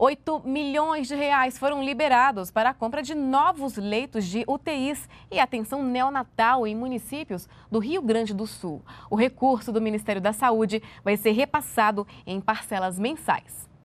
8 milhões de reais foram liberados para a compra de novos leitos de UTIs e atenção neonatal em municípios do Rio Grande do Sul. O recurso do Ministério da Saúde vai ser repassado em parcelas mensais.